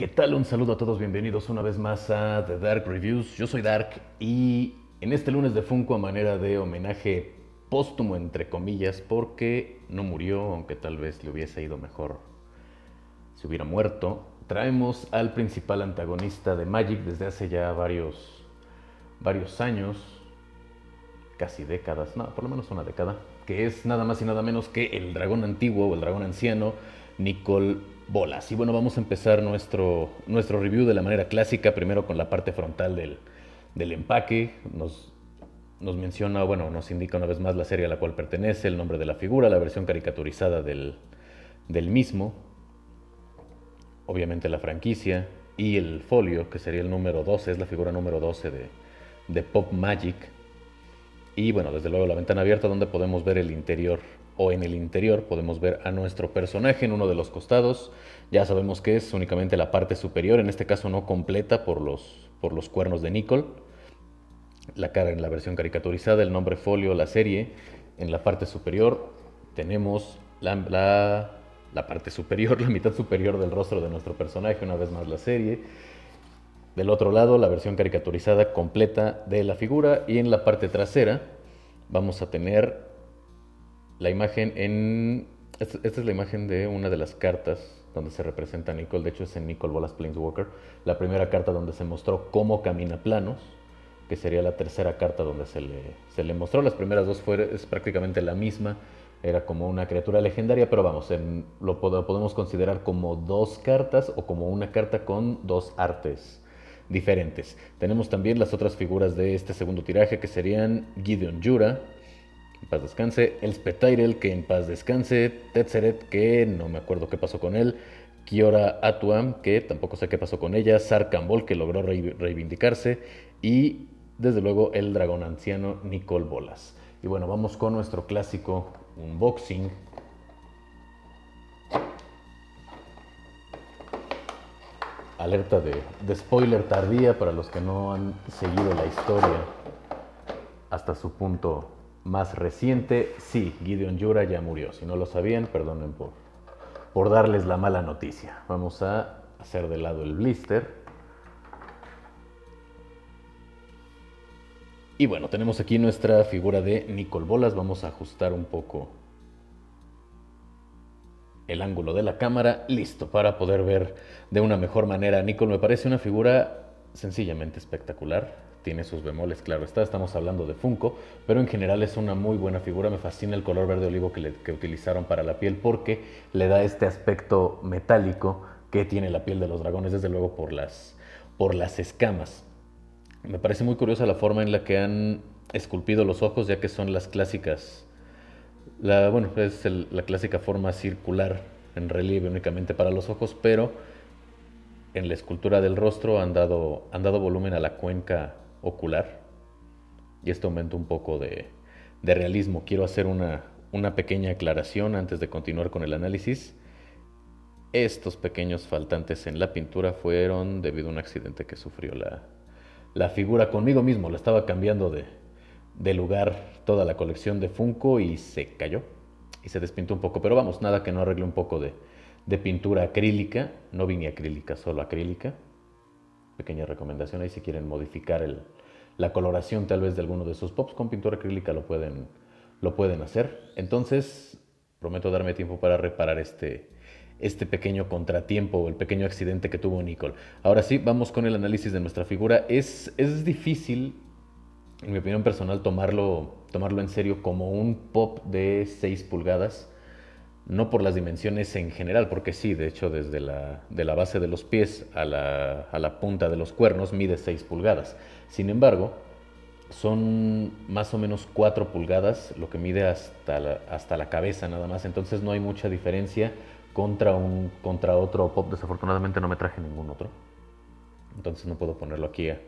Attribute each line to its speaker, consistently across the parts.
Speaker 1: ¿Qué tal? Un saludo a todos, bienvenidos una vez más a The Dark Reviews. Yo soy Dark y en este lunes de Funko a manera de homenaje póstumo entre comillas porque no murió, aunque tal vez le hubiese ido mejor si hubiera muerto, traemos al principal antagonista de Magic desde hace ya varios, varios años, casi décadas, no, por lo menos una década, que es nada más y nada menos que el dragón antiguo o el dragón anciano, Nicole bolas. Y bueno, vamos a empezar nuestro, nuestro review de la manera clásica, primero con la parte frontal del, del empaque. Nos, nos menciona, bueno, nos indica una vez más la serie a la cual pertenece, el nombre de la figura, la versión caricaturizada del, del mismo, obviamente la franquicia y el folio, que sería el número 12, es la figura número 12 de, de Pop Magic. Y bueno, desde luego la ventana abierta donde podemos ver el interior o en el interior podemos ver a nuestro personaje en uno de los costados. Ya sabemos que es únicamente la parte superior, en este caso no completa por los, por los cuernos de Nicole. La cara en la versión caricaturizada, el nombre folio, la serie. En la parte superior tenemos la, la parte superior, la mitad superior del rostro de nuestro personaje, una vez más la serie. Del otro lado, la versión caricaturizada completa de la figura y en la parte trasera vamos a tener la imagen en... Esta, es la imagen de una de las cartas donde se representa a Nicole, de hecho es en Nicole Wallace Walker, la primera carta donde se mostró cómo camina planos, que sería la tercera carta donde se le, se le mostró, las primeras dos fue, es prácticamente la misma, era como una criatura legendaria, pero vamos, lo podemos considerar como dos cartas o como una carta con dos artes diferentes. Tenemos también las otras figuras de este segundo tiraje, que serían Gideon Jura, paz descanse, Elspeth Tyrell, que en paz descanse, Tetzeret, que no me acuerdo qué pasó con él, Kiora Atuam, que tampoco sé qué pasó con ella, Sarkambol, que logró reivindicarse, y desde luego el dragón anciano Nicole Bolas. Y bueno, vamos con nuestro clásico unboxing. Alerta de, de spoiler tardía para los que no han seguido la historia hasta su punto más reciente, sí, Gideon Yura ya murió. Si no lo sabían, perdonen por, por darles la mala noticia. Vamos a hacer de lado el blister. Y bueno, tenemos aquí nuestra figura de Nicol Bolas. Vamos a ajustar un poco el ángulo de la cámara. Listo, para poder ver de una mejor manera. Nicol me parece una figura sencillamente espectacular. Tiene sus bemoles, claro está, estamos hablando de Funko, pero en general es una muy buena figura. Me fascina el color verde olivo que, utilizaron para la piel porque le da este aspecto metálico que tiene la piel de los dragones, desde luego por las, por las escamas. Me parece muy curiosa la forma en la que han esculpido los ojos, ya que son las clásicas. La, bueno, es la clásica forma circular en relieve únicamente para los ojos, pero en la escultura del rostro han dado, han dado volumen a la cuenca ocular y esto aumenta un poco de, realismo. Quiero hacer una, una pequeña aclaración antes de continuar con el análisis. Estos pequeños faltantes en la pintura fueron debido a un accidente que sufrió la, la figura conmigo mismo. La estaba cambiando de, de, lugar toda la colección de Funko y se cayó y se despintó un poco. Pero vamos, nada que no arregle un poco de, de pintura acrílica, no acrílica, solo acrílica. Pequeña recomendación ahí si quieren modificar la coloración tal vez de alguno de esos pops con pintura acrílica lo pueden, lo pueden hacer. Entonces, prometo darme tiempo para reparar este, este pequeño contratiempo, el pequeño accidente que tuvo Nicole. Ahora sí, vamos con el análisis de nuestra figura. Es, es difícil, en mi opinión personal, tomarlo, tomarlo en serio como un pop de 6 pulgadas no por las dimensiones en general, porque sí, de hecho, desde la, de la base de los pies a la, punta de los cuernos mide 6 pulgadas. Sin embargo, son más o menos 4 pulgadas lo que mide hasta la, hasta la cabeza nada más, entonces no hay mucha diferencia contra, un, contra otro pop, desafortunadamente no me traje ningún otro, entonces no puedo ponerlo aquí a,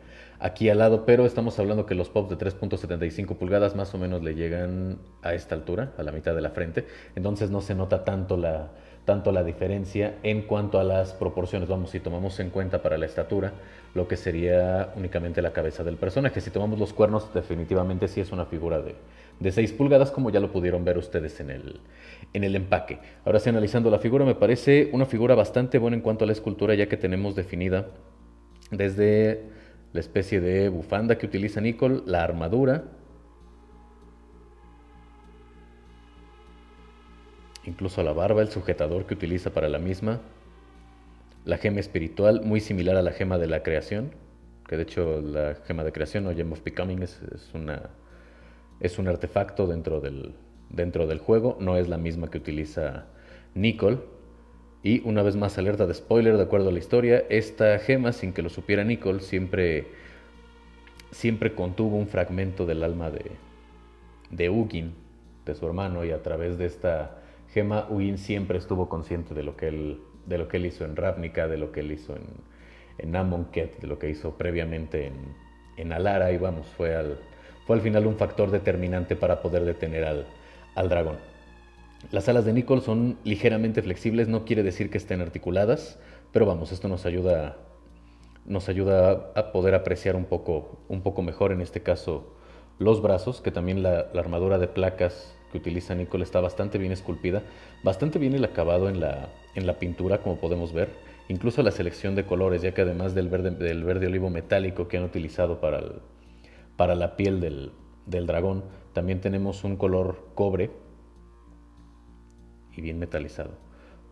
Speaker 1: aquí al lado, pero estamos hablando que los pops de 3.75 pulgadas más o menos le llegan a esta altura, a la mitad de la frente, entonces no se nota tanto la, tanto la diferencia en cuanto a las proporciones. Vamos, si tomamos en cuenta para la estatura lo que sería únicamente la cabeza del personaje, si tomamos los cuernos, definitivamente sí es una figura de, de 6 pulgadas, como ya lo pudieron ver ustedes en el, en el empaque. Ahora sí, analizando la figura, me parece una figura bastante buena en cuanto a la escultura, ya que tenemos definida desde la especie de bufanda que utiliza Nicole, la armadura, incluso la barba, el sujetador que utiliza para la misma, la gema espiritual, muy similar a la gema de la creación, que de hecho la gema de creación o Gem of Becoming es, una, un artefacto dentro del, dentro del juego, no es la misma que utiliza Nicole. Y una vez más, alerta de spoiler, de acuerdo a la historia, esta gema, sin que lo supiera Nicole, siempre, siempre contuvo un fragmento del alma de, de Ugin, de su hermano, y a través de esta gema, Ugin siempre estuvo consciente de lo que él, de lo que él hizo en Ravnica, de lo que él hizo en, en de lo que hizo previamente en, Alara, y vamos, fue al, fue al final un factor determinante para poder detener al dragón. Las alas de Nicole son ligeramente flexibles, no quiere decir que estén articuladas, pero vamos, esto nos ayuda, nos ayuda a poder apreciar un poco, un poco mejor en este caso los brazos, que también la, armadura de placas que utiliza Nicole está bastante bien esculpida, bastante bien el acabado en la, pintura, como podemos ver, incluso la selección de colores, ya que además del verde, del verde olivo metálico que han utilizado para, la piel del dragón, también tenemos un color cobre y bien metalizado.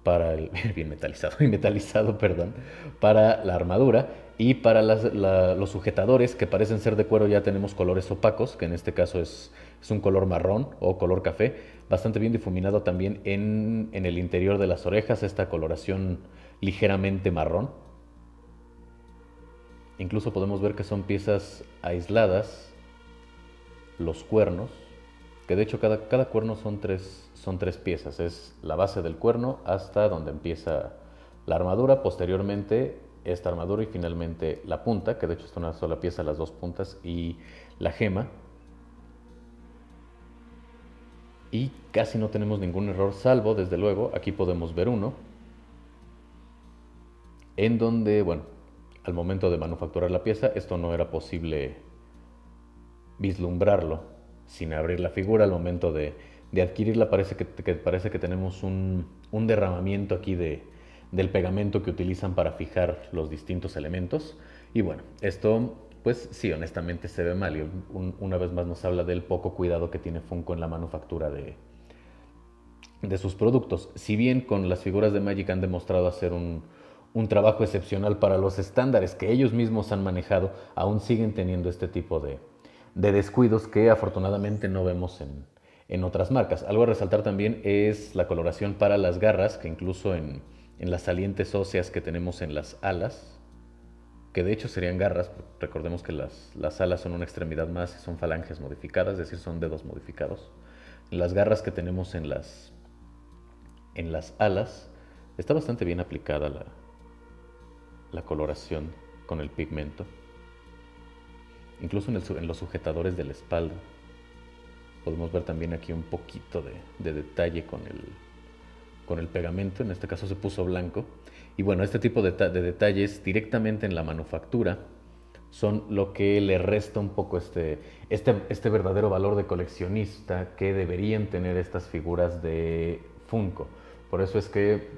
Speaker 1: Para el, bien metalizado y metalizado, perdón, para la armadura y para los sujetadores que parecen ser de cuero ya tenemos colores opacos, que en este caso es, un color marrón o color café, bastante bien difuminado también en el interior de las orejas, esta coloración ligeramente marrón. Incluso podemos ver que son piezas aisladas, los cuernos, que de hecho cada, cada cuerno son tres, son tres piezas, es la base del cuerno hasta donde empieza la armadura, posteriormente esta armadura y finalmente la punta, que de hecho es una sola pieza, las dos puntas y la gema. Y casi no tenemos ningún error, salvo desde luego, aquí podemos ver uno, en donde, bueno, al momento de manufacturar la pieza, esto no era posible vislumbrarlo sin abrir la figura al momento de, adquirirla parece que, parece que tenemos un, derramamiento aquí de, del pegamento que utilizan para fijar los distintos elementos. Y bueno, esto pues sí, honestamente se ve mal y una vez más nos habla del poco cuidado que tiene Funko en la manufactura de, de sus productos. Si bien con las figuras de Magic han demostrado hacer un trabajo excepcional para los estándares que ellos mismos han manejado, aún siguen teniendo este tipo de, de descuidos que afortunadamente no vemos en, otras marcas. Algo a resaltar también es la coloración para las garras, que incluso en, las salientes óseas que tenemos en las alas, que de hecho serían garras, recordemos que las, alas son una extremidad más y son falanges modificadas, es decir, son dedos modificados. Las garras que tenemos en las, en las alas, está bastante bien aplicada la coloración con el pigmento incluso en, los sujetadores de la espalda. Podemos ver también aquí un poquito de, detalle con el, pegamento, en este caso se puso blanco. Y bueno, este tipo de, detalles directamente en la manufactura son lo que le resta un poco este, este, este, verdadero valor de coleccionista que deberían tener estas figuras de Funko. Por eso es que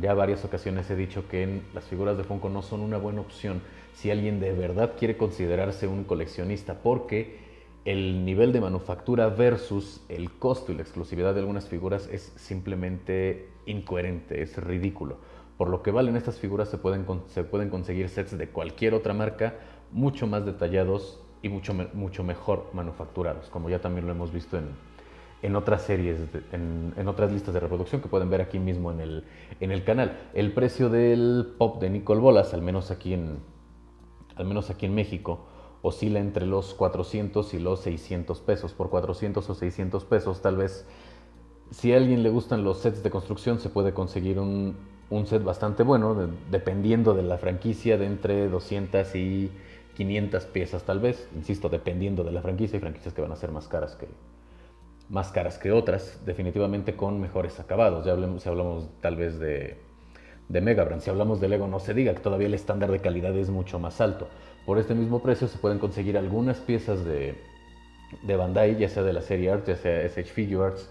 Speaker 1: ya varias ocasiones he dicho que las figuras de Funko no son una buena opción si alguien de verdad quiere considerarse un coleccionista, porque el nivel de manufactura versus el costo y la exclusividad de algunas figuras es simplemente incoherente, es ridículo. Por lo que valen estas figuras se pueden, se pueden conseguir sets de cualquier otra marca mucho más detallados y mucho, mucho mejor manufacturados, como ya también lo hemos visto en, otras series, en, en, otras listas de reproducción que pueden ver aquí mismo en el, en el canal. El precio del pop de Nicole Bolas, al menos aquí en, al menos aquí en México, oscila entre los 400 y los 600 pesos. Por 400 o 600 pesos, tal vez, si a alguien le gustan los sets de construcción, se puede conseguir un, set bastante bueno, dependiendo de la franquicia, de entre 200 y 500 piezas tal vez, insisto, dependiendo de la franquicia, hay franquicias que van a ser más caras que, más caras que otras, definitivamente con mejores acabados. Ya hablemos, si hablamos tal vez de de Megabrand. Si hablamos de Lego, no se diga que todavía el estándar de calidad es mucho más alto. Por este mismo precio se pueden conseguir algunas piezas de, de Bandai, ya sea de la serie Arts, ya sea SH Figures,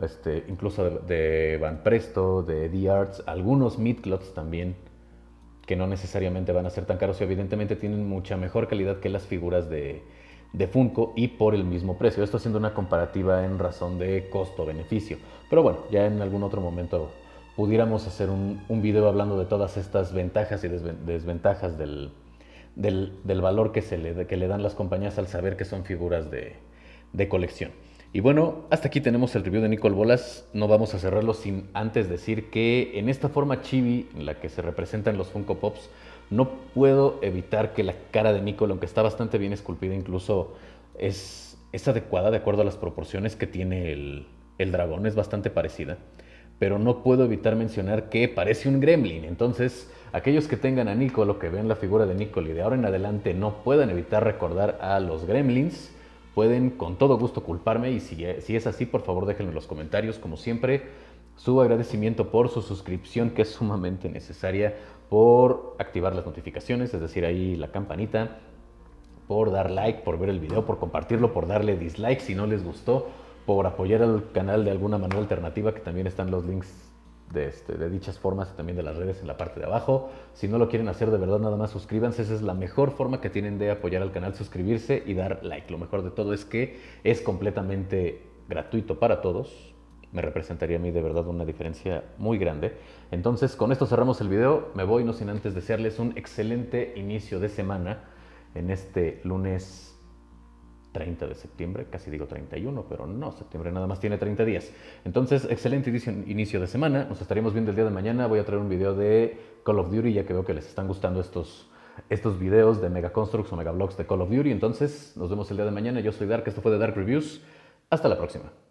Speaker 1: este, incluso de, Van Presto, de The Arts, algunos Midcloths también, que no necesariamente van a ser tan caros y evidentemente tienen mucha mejor calidad que las figuras de, de Funko y por el mismo precio. Esto haciendo una comparativa en razón de costo-beneficio. Pero bueno, ya en algún otro momento pudiéramos hacer un, video hablando de todas estas ventajas y desventajas del, valor que, se le, que le dan las compañías al saber que son figuras de, colección. Y bueno, hasta aquí tenemos el review de Nicole Bolas. No vamos a cerrarlo sin antes decir que en esta forma chibi en la que se representan los Funko Pops, no puedo evitar que la cara de Nicole, aunque está bastante bien esculpida, incluso es, es adecuada de acuerdo a las proporciones que tiene el, el dragón, es bastante parecida pero no puedo evitar mencionar que parece un gremlin. Entonces, aquellos que tengan a o que vean la figura de Nicole y de ahora en adelante no puedan evitar recordar a los gremlins, pueden con todo gusto culparme y si, eh, si es así, por favor déjenme en los comentarios. Como siempre, su agradecimiento por su suscripción que es sumamente necesaria, por activar las notificaciones, es decir, ahí la campanita, por dar like, por ver el video, por compartirlo, por darle dislike si no les gustó, por apoyar al canal de alguna manera alternativa, que también están los links este, de, dichas formas y también de las redes en la parte de abajo. Si no lo quieren hacer de verdad, nada más suscríbanse. Esa es la mejor forma que tienen de apoyar al canal, suscribirse y dar like. Lo mejor de todo es que es completamente gratuito para todos. Me representaría a mí de verdad una diferencia muy grande. Entonces, con esto cerramos el video. Me voy no sin antes desearles un excelente inicio de semana en este lunes 30 de septiembre, casi digo 31, pero no, septiembre nada más tiene 30 días. Entonces, excelente inicio de semana, nos estaremos viendo el día de mañana, voy a traer un video de Call of Duty, ya que veo que les están gustando estos, estos videos de Mega Constructs o Mega Blogs de Call of Duty, entonces nos vemos el día de mañana, yo soy Dark, esto fue de Dark Reviews, hasta la próxima.